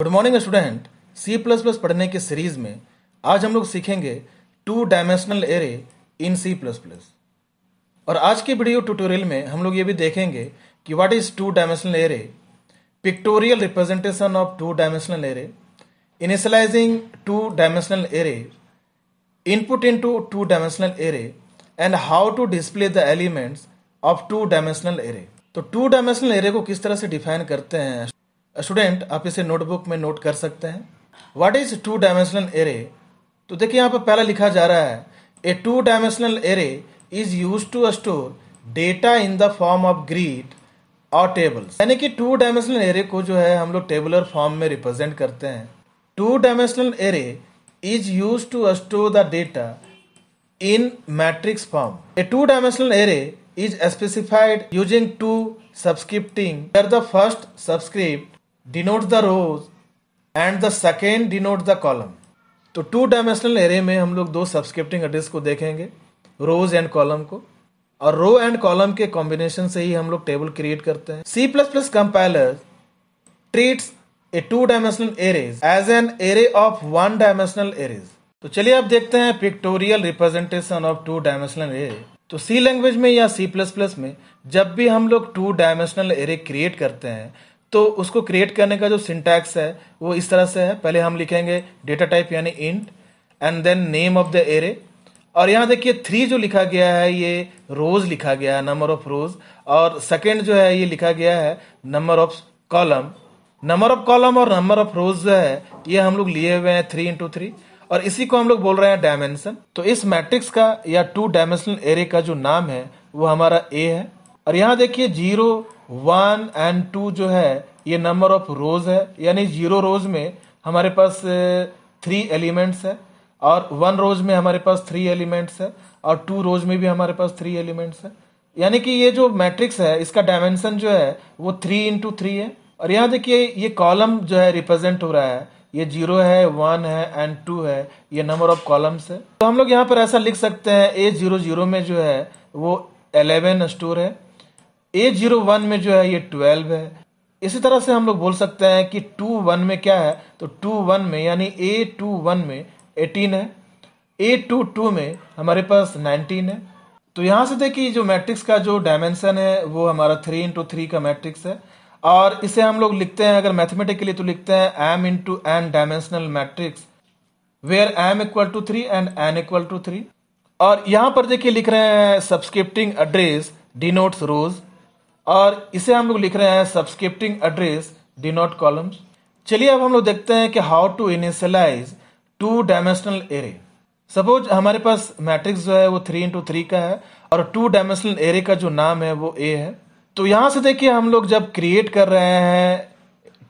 good morning student C plus plus पढ़ने के series में आज हम लोग सीखेंगे two dimensional array in C plus plus और आज के वीडियो ट्यूटोरियल में हम लोग ये भी देखेंगे कि what is two dimensional array pictorial representation of two dimensional array initializing two dimensional array input into two dimensional array and how to display the elements of two dimensional array तो two dimensional array को किस तरह से define करते हैं student आप इसे notebook में नोट कर सकते हैं what is two dimensional array तो देखिए यहाँ पर पहला लिखा जा रहा है ए two dimensional array is use to store data in the form of grid और टेबल्स यानी कि टू डायमेंशनल एरे को जो है हम लोग टेबुलर फॉर्म में रिप्रेजेंट करते हैं two dimensional array is use to store the data in matrix form a two dimensional array is specified using two subscripting the first subscript denote the rows and the second denote the column तो two dimensional array में हम लोग दो सब्सक्रिप्टिंग address को देखेंगे रोज and column को और row and column के कॉम्बिनेशन से ही हम लोग टेबल क्रिएट करते हैं C plus plus compiler treats a two dimensional arrays as an array of one dimensional arrays तो चलिए आप देखते हैं pictorial representation of two dimensional array तो सी लैंग्वेज में या सी प्लस प्लस में जब भी हम लोग टू डायमेंशनल एरे क्रिएट करते हैं तो उसको क्रिएट करने का जो सिंटैक्स है वो इस तरह से है पहले हम लिखेंगे डेटा टाइप यानी int and then name of the array और यहाँ देखिए थ्री जो लिखा गया है ये रोज लिखा गया है नंबर ऑफ रोज और सेकेंड जो है ये लिखा गया है number of column number of column और नंबर ऑफ रोज जो है ये हम लोग लिए हुए हैं थ्री इंटू थ्री और इसी को हम लोग बोल रहे हैं डायमेंशन तो इस मैट्रिक्स का या टू डायमेंशनल एरे का जो नाम है वो हमारा ए है और यहाँ देखिए जीरो वन एंड टू जो है ये नंबर ऑफ रोज है यानी जीरो रोज में हमारे पास थ्री एलिमेंट्स है और वन रोज में हमारे पास थ्री एलिमेंट्स है और टू रोज में भी हमारे पास थ्री एलिमेंट्स है यानी कि ये जो मैट्रिक्स है इसका डायमेंशन जो है वो थ्री इंटू थ्री है और यहाँ देखिए ये कॉलम जो है रिप्रेजेंट हो रहा है ये जीरो है वन है एंड टू है ये नंबर ऑफ कॉलम्स है तो हम लोग यहाँ पर ऐसा लिख सकते हैं ए जीरो जीरो में जो है वो एलेवन स्टोर है ए जीरो वन में जो है ये ट्वेल्व है इसी तरह से हम लोग बोल सकते हैं कि टू वन में क्या है तो टू वन में यानी ए टू वन में एटीन है ए टू टू में हमारे पास नाइनटीन है तो यहाँ से देखिए जो मैट्रिक्स का जो डायमेंशन है वो हमारा थ्री इंटू थ्री का मैट्रिक्स है और इसे हम लोग लिखते हैं अगर मैथमेटिकली तो लिखते हैं M into N dimensional matrix where M equal to three and N equal to three और यहाँ पर देखिए लिख रहे हैं सब्सक्रिप्टिंग एड्रेस डिनोट्स रोज़ और इसे हम लोग लिख रहे हैं सब्सक्रिप्टिंग एड्रेस डिनोट कॉलम्स चलिए अब हम लोग देखते हैं कि how to initialise two dimensional array suppose हमारे पास मैट्रिक्स जो है वो थ्री इंटू थ्री का है और टू डायमेंशनल एरे का जो नाम है वो ए है तो यहाँ से देखिए हम लोग जब क्रिएट कर रहे हैं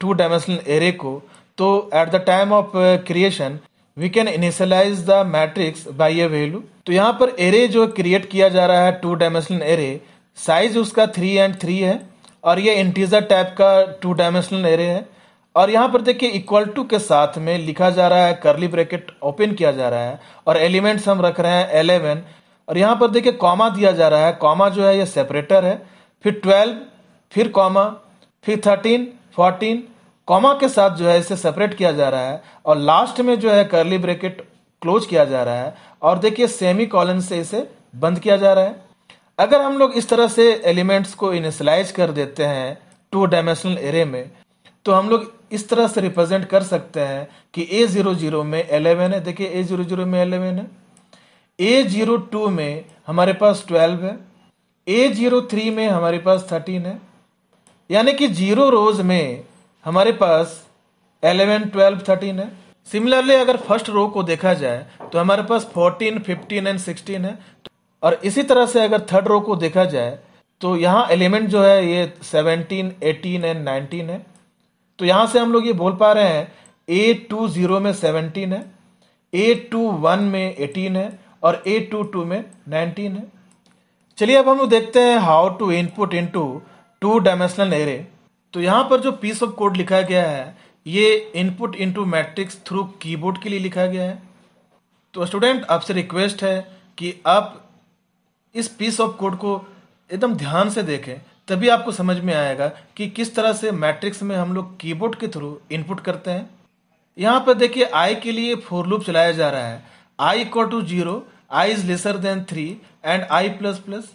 टू डायमेंशनल एरे को तो at the time of creation we can initialise the matrix by a value तो यहाँ पर एरे जो क्रिएट किया जा रहा है टू डायमेंशनल एरे साइज उसका थ्री एंड थ्री है और ये इंटीजर टाइप का टू डायमेंशनल एरे है और यहाँ पर देखिए इक्वल टू के साथ में लिखा जा रहा है करली ब्रैकेट ओपन किया जा रहा है और एलिमेंट्स हम रख रहे हैं एलेवन और यहाँ पर देखिए कॉमा दिया जा रहा है कॉमा जो है ये सेपरेटर है फिर ट्वेल्व फिर कॉमा फिर थर्टीन फोर्टीन कॉमा के साथ जो है इसे सेपरेट किया जा रहा है और लास्ट में जो है करली ब्रैकेट क्लोज किया जा रहा है और देखिए सेमी कॉलन से इसे बंद किया जा रहा है अगर हम लोग इस तरह से एलिमेंट्स को इनिशलाइज कर देते हैं टू डायमेंशनल एरे में तो हम लोग इस तरह से रिप्रेजेंट कर सकते हैं कि ए ज़ीरो ज़ीरो में एलेवन है देखिए ए ज़ीरो ज़ीरो में एलेवन है ए ज़ीरो टू में हमारे पास ट्वेल्व है ए ज़ीरो थ्री में हमारे पास थर्टीन है यानी कि जीरो रोज में हमारे पास एलेवन ट्वेल्व थर्टीन है सिमिलरली अगर फर्स्ट रो को देखा जाए तो हमारे पास फोर्टीन फिफ्टीन एंड सिक्सटीन है और इसी तरह से अगर थर्ड रो को देखा जाए तो यहाँ एलिमेंट जो है ये 17, 18 एंड 19 है तो यहाँ से हम लोग ये बोल पा रहे हैं ए टू जीरो में 17 है ए टू वन में 18 है और ए टू टू में 19 है चलिए अब हम लोग देखते हैं how to input into two dimensional array तो यहाँ पर जो पीस ऑफ कोड लिखा गया है ये input into matrix through keyboard के लिए लिखा गया है तो स्टूडेंट आपसे रिक्वेस्ट है कि आप इस पीस ऑफ कोड को एकदम ध्यान से देखें तभी आपको समझ में आएगा कि किस तरह से मैट्रिक्स में हम लोग कीबोर्ड के थ्रू इनपुट करते हैं यहाँ पर देखिए आई के लिए फोर लूप चलाया जा रहा है I equal to zero I is lesser than three and I plus plus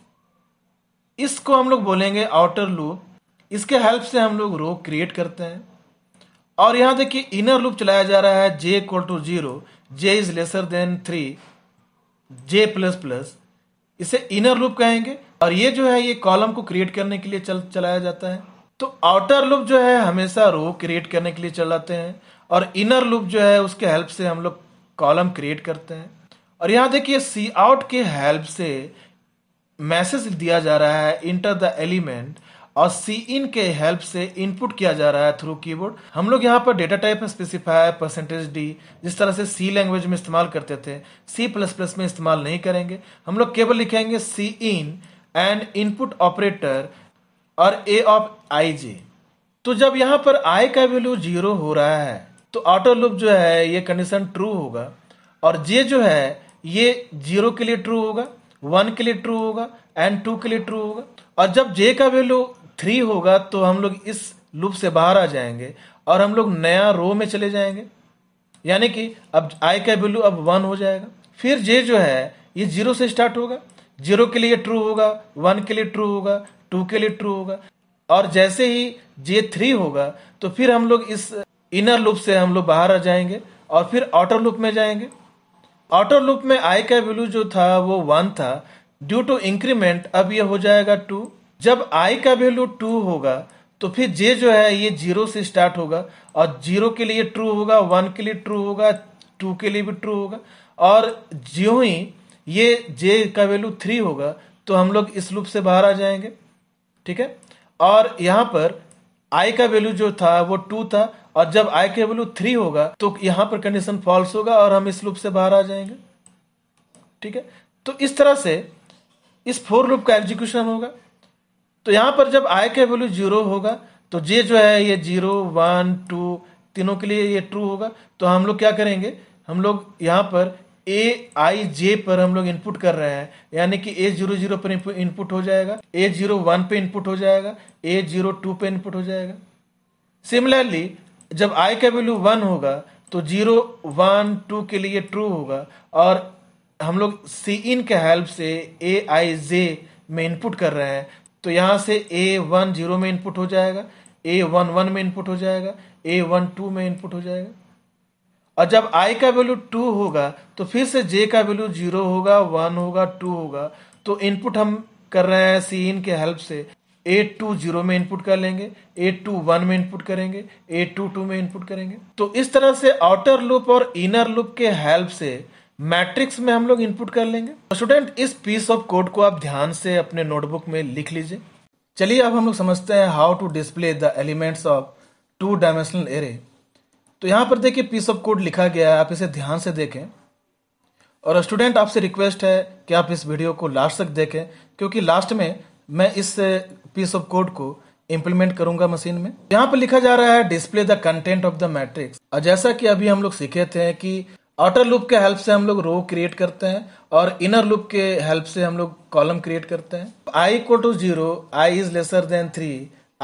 इसको हम लोग बोलेंगे आउटर लूप इसके हेल्प से हम लोग रो क्रिएट करते हैं और यहाँ देखिए इनर लूप चलाया जा रहा है J equal to zero J is lesser than three J plus plus इसे इनर लूप कहेंगे और ये जो है ये कॉलम को क्रिएट करने के लिए चल चलाया जाता है तो आउटर लूप जो है हमेशा रो क्रिएट करने के लिए चलाते हैं और इनर लूप जो है उसके हेल्प से हम लोग कॉलम क्रिएट करते हैं और यहाँ देखिए सी आउट के हेल्प से मैसेज दिया जा रहा है इंटर द एलिमेंट और सी इन के हेल्प से इनपुट किया जा रहा है थ्रू कीबोर्ड हम लोग यहाँ पर डेटा टाइप में स्पेसिफाई परसेंटेज डी जिस तरह से सी लैंग्वेज में इस्तेमाल करते थे सी प्लस प्लस में इस्तेमाल नहीं करेंगे हम लोग केवल लिखेंगे C in and input operator और ए ऑफ आई जे तो जब यहाँ पर आई का वैल्यू जीरो हो रहा है तो ऑटो लूप जो है ये कंडीशन ट्रू होगा और जे जो है ये जीरो के लिए ट्रू होगा वन के लिए ट्रू होगा एंड टू के लिए ट्रू होगा और जब जे का वैल्यू थ्री होगा तो हम लोग इस लूप से बाहर आ जाएंगे और हम लोग नया रो में चले जाएंगे यानी कि अब आई का वैल्यू अब वन हो जाएगा फिर जे जो है ये जीरो से स्टार्ट होगा जीरो के लिए ट्रू होगा वन के लिए ट्रू होगा टू के लिए ट्रू होगा और जैसे ही जे थ्री होगा तो फिर हम लोग इस इनर लूप से हम लोग बाहर आ जाएंगे और फिर आउटर लूप में जाएंगे आउटर लूप में आई का वैल्यू जो था वो वन था ड्यू टू इंक्रीमेंट अब ये हो जाएगा टू जब आई का वैल्यू टू होगा तो फिर जे जो है ये जीरो से स्टार्ट होगा और जीरो के लिए ट्रू होगा वन के लिए ट्रू होगा टू के लिए भी ट्रू होगा और ज्यो ही ये जे का वैल्यू थ्री होगा तो हम लोग इस लूप से बाहर आ जाएंगे ठीक है और यहां पर आई का वैल्यू जो था वो टू था और जब आई का वैल्यू थ्री होगा तो यहां पर कंडीशन फॉल्स होगा और हम इस लूप से बाहर आ जाएंगे ठीक है तो इस तरह से इस फोर लूप का एग्जीक्यूशन होगा तो यहां पर जब आई के वैल्यू जीरो होगा तो जे जो है ये जीरो वन टू तीनों के लिए ये ट्रू होगा तो हम लोग क्या करेंगे हम लोग यहां पर ए आई जे पर हम लोग इनपुट कर रहे हैं यानी कि ए जीरो जीरो पर इनपुट हो जाएगा ए जीरो वन पे इनपुट हो जाएगा ए जीरो टू पे इनपुट हो जाएगा सिमिलरली जब आई का वैल्यू वन होगा तो जीरो वन टू के लिए ट्रू होगा और हम लोग सी इन के हेल्प से ए आई जे में इनपुट कर रहे हैं तो यहाँ से ए वन जीरो में इनपुट हो जाएगा ए वन वन में इनपुट हो जाएगा ए वन टू में इनपुट हो जाएगा और जब आई का वैल्यू टू होगा तो फिर से जे का वैल्यू जीरो होगा वन होगा टू होगा तो इनपुट हम कर रहे हैं सी इन के हेल्प से ए टू जीरो में इनपुट कर लेंगे ए टू वन में इनपुट करेंगे ए टू टू में इनपुट करेंगे तो इस तरह से आउटर लूप और इनर लूप के हेल्प से मैट्रिक्स में हम लोग इनपुट कर लेंगे स्टूडेंट इस पीस ऑफ कोड को आप ध्यान से अपने नोटबुक में लिख लीजिए चलिए अब हम लोग समझते हैं how to display the elements of two dimensional array तो यहाँ पर देखिए पीस ऑफ कोड लिखा गया है आप इसे ध्यान से देखें और स्टूडेंट आपसे रिक्वेस्ट है कि आप इस वीडियो को लास्ट तक देखें क्योंकि लास्ट में मैं इस पीस ऑफ कोड को इम्प्लीमेंट करूंगा मशीन में यहाँ पर लिखा जा रहा है display the content of the matrix और जैसा कि अभी हम लोग सीखे थे कि आउटर लूप के हेल्प से हम लोग रो क्रिएट करते हैं और इनर लूप के हेल्प से हम लोग कॉलम क्रिएट करते हैं I equal to zero I is lesser than three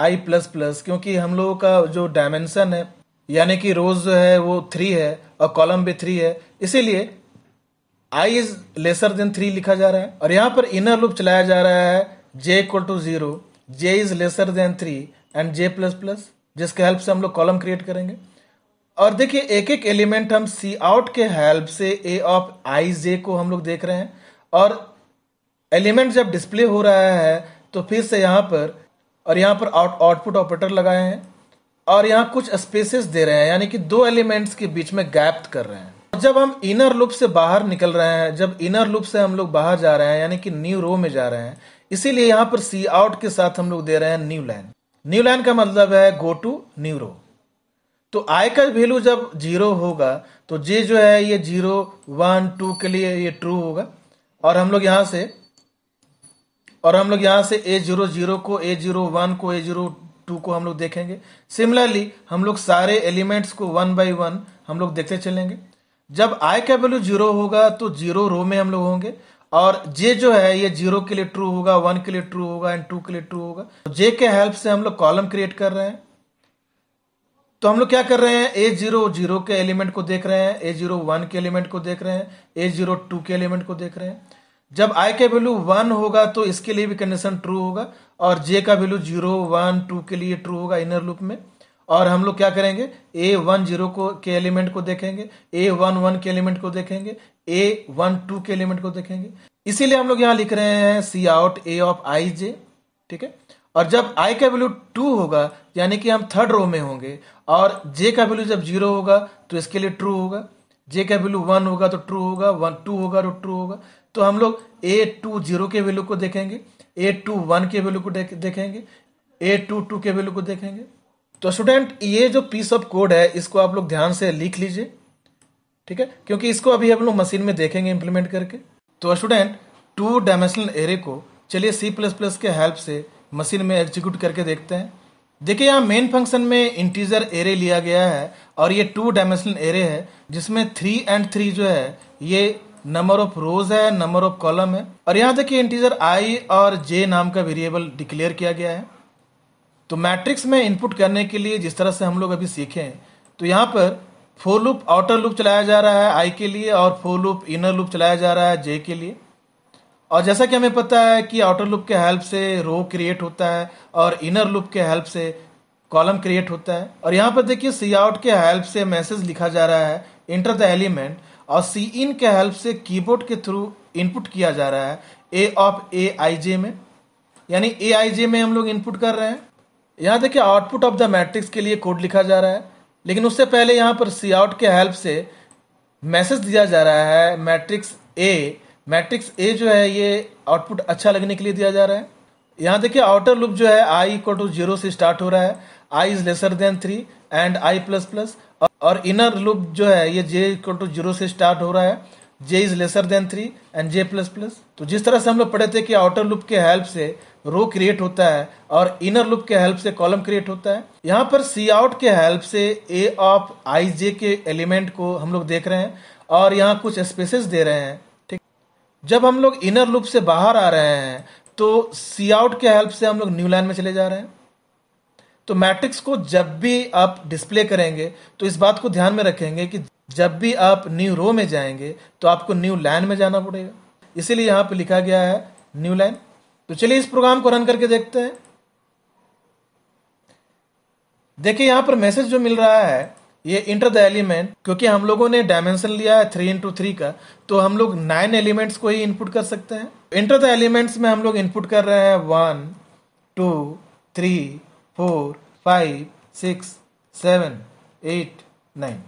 I plus plus क्योंकि हम लोगों का जो डायमेंशन है यानी कि रोज जो है वो थ्री है और कॉलम भी थ्री है इसीलिए I is lesser than three लिखा जा रहा है और यहाँ पर इनर लूप चलाया जा रहा है J equal to zero J is lesser than three and J plus plus जिसके हेल्प से हम लोग कॉलम क्रिएट करेंगे और देखिए एक एक एलिमेंट हम सी आउट के हेल्प से ए ऑफ आई जे को हम लोग देख रहे हैं और एलिमेंट जब डिस्प्ले हो रहा है तो फिर से यहाँ पर और यहाँ पर आउट आउटपुट ऑपरेटर लगाए हैं और यहाँ कुछ स्पेसेस दे रहे हैं यानी कि दो एलिमेंट्स के बीच में गैप कर रहे हैं और जब हम इनर लूप से बाहर निकल रहे हैं जब इनर लूप से हम लोग बाहर जा रहे हैं यानी कि न्यू रो में जा रहे हैं इसीलिए यहाँ पर सी आउट के साथ हम लोग दे रहे हैं न्यू लाइन न्यू लाइन का मतलब है गो टू न्यू रो तो आय का वैल्यू जब जीरो होगा तो जे जो है ये जीरो वन टू के लिए ये ट्रू होगा और हम लोग यहां से और हम लोग यहां से ए जीरो जीरो को ए जीरो वन को ए जीरो टू को हम लोग देखेंगे सिमिलरली हम लोग सारे एलिमेंट्स को वन बाई वन हम लोग देखते चलेंगे जब आय का वैल्यू जीरो होगा तो जीरो रो में हम लोग होंगे और जे जो है ये जीरो के लिए ट्रू होगा वन के लिए ट्रू होगा एंड टू के लिए ट्रू होगा तो जे के हेल्प से हम लोग कॉलम क्रिएट कर रहे हैं तो हम लोग क्या कर रहे हैं ए जीरो जीरो के एलिमेंट को देख रहे हैं ए जीरो वन के एलिमेंट को देख रहे हैं ए जीरो टू के एलिमेंट को देख रहे हैं जब आई का वैल्यू वन होगा तो इसके लिए भी कंडीशन ट्रू होगा और जे का वैल्यू जीरो वन टू के लिए ट्रू होगा इनर लूप में और हम लोग क्या करेंगे ए वन जीरो को के एलिमेंट को देखेंगे ए वन वन के एलिमेंट को देखेंगे ए वन टू के एलिमेंट को देखेंगे इसीलिए हम लोग यहाँ लिख रहे हैं सी आउट ए ऑफ आई जे ठीक है और जब i का वैल्यू टू होगा यानी कि हम थर्ड रो में होंगे और j का वैल्यू जब जीरो होगा तो इसके लिए ट्रू होगा j का वैल्यू वन होगा तो ट्रू होगा वन टू होगा तो ट्रू होगा तो हम लोग ए टू जीरो के वैल्यू को देखेंगे ए टू वन के वैल्यू को देखेंगे ए टू टू के वैल्यू को देखेंगे तो स्टूडेंट ये जो पीस ऑफ कोड है इसको आप लोग ध्यान से लिख लीजिए ठीक है क्योंकि इसको अभी हम लोग मशीन में देखेंगे इम्प्लीमेंट करके तो स्टूडेंट टू डायमेंशनल एरे को चलिए सी प्लस प्लस के हेल्प से मशीन में एग्जीक्यूट करके देखते हैं देखिए यहाँ मेन फंक्शन में इंटीजर एरे लिया गया है और ये टू डायमेंशनल एरे है जिसमें थ्री एंड थ्री जो है ये नंबर ऑफ रोज है नंबर ऑफ कॉलम है और यहाँ देखिए इंटीजर आई और जे नाम का वेरिएबल डिक्लेयर किया गया है तो मैट्रिक्स में इनपुट करने के लिए जिस तरह से हम लोग अभी सीखे तो यहाँ पर फोर लूप आउटर लूप चलाया जा रहा है आई के लिए और फोर लूप इनर लूप चलाया जा रहा है जे के लिए और जैसा कि हमें पता है कि आउटर लुप के हेल्प से रो क्रिएट होता है और इनर लुप के हेल्प से कॉलम क्रिएट होता है और यहाँ पर देखिए सी आउट के हेल्प से मैसेज लिखा जा रहा है इंटर द एलिमेंट और सी इन के हेल्प से कीबोर्ड के थ्रू इनपुट किया जा रहा है ए ऑफ ए आई जे में यानी ए आई जे में हम लोग इनपुट कर रहे हैं यहाँ देखिए आउटपुट ऑफ द मैट्रिक्स के लिए कोड लिखा जा रहा है लेकिन उससे पहले यहाँ पर सी आउट के हेल्प से मैसेज दिया जा रहा है मैट्रिक्स ए मैट्रिक्स ए जो है ये आउटपुट अच्छा लगने के लिए दिया जा रहा है यहाँ देखिए आउटर लूप जो है आई इक्वल टू जीरो से स्टार्ट हो रहा है I is lesser than three and I plus plus और इनर लूप जो है ये जे इक्वल टू जीरो से स्टार्ट हो रहा है J is lesser than three and J plus plus तो जिस तरह से हम लोग पढ़े थे कि आउटर लूप के हेल्प से रो क्रिएट होता है और इनर लूप के हेल्प से कॉलम क्रिएट होता है यहाँ पर सी आउट के हेल्प से ए ऑफ आई जे के एलिमेंट को हम लोग देख रहे हैं और यहाँ कुछ स्पेसेस दे रहे हैं जब हम लोग इनर लूप से बाहर आ रहे हैं तो सी आउट के हेल्प से हम लोग न्यू लाइन में चले जा रहे हैं तो मैट्रिक्स को जब भी आप डिस्प्ले करेंगे तो इस बात को ध्यान में रखेंगे कि जब भी आप न्यू रो में जाएंगे तो आपको न्यू लाइन में जाना पड़ेगा इसीलिए यहां पर लिखा गया है न्यू लाइन तो चलिए इस प्रोग्राम को रन करके देखते हैं देखिए यहां पर मैसेज जो मिल रहा है ये इंटर द एलिमेंट क्योंकि हम लोगों ने डायमेंशन लिया है थ्री इंटू थ्री का तो हम लोग नाइन एलिमेंट्स को ही इनपुट कर सकते हैं इंटर द एलिमेंट्स में हम लोग इनपुट कर रहे हैं one two three four five six seven eight nine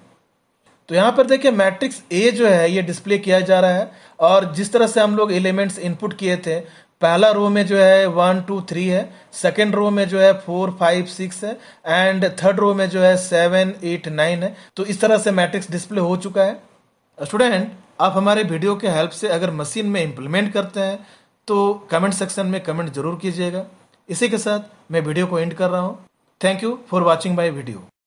तो यहाँ पर देखिए मैट्रिक्स ए जो है ये डिस्प्ले किया जा रहा है और जिस तरह से हम लोग एलिमेंट्स इनपुट किए थे पहला रो में जो है वन टू थ्री है सेकेंड रो में जो है फोर फाइव सिक्स है एंड थर्ड रो में जो है सेवन एट नाइन है तो इस तरह से मैट्रिक्स डिस्प्ले हो चुका है स्टूडेंट आप हमारे वीडियो के हेल्प से अगर मशीन में इम्प्लीमेंट करते हैं तो कमेंट सेक्शन में कमेंट जरूर कीजिएगा इसी के साथ मैं वीडियो को एंड कर रहा हूँ thank you for watching my video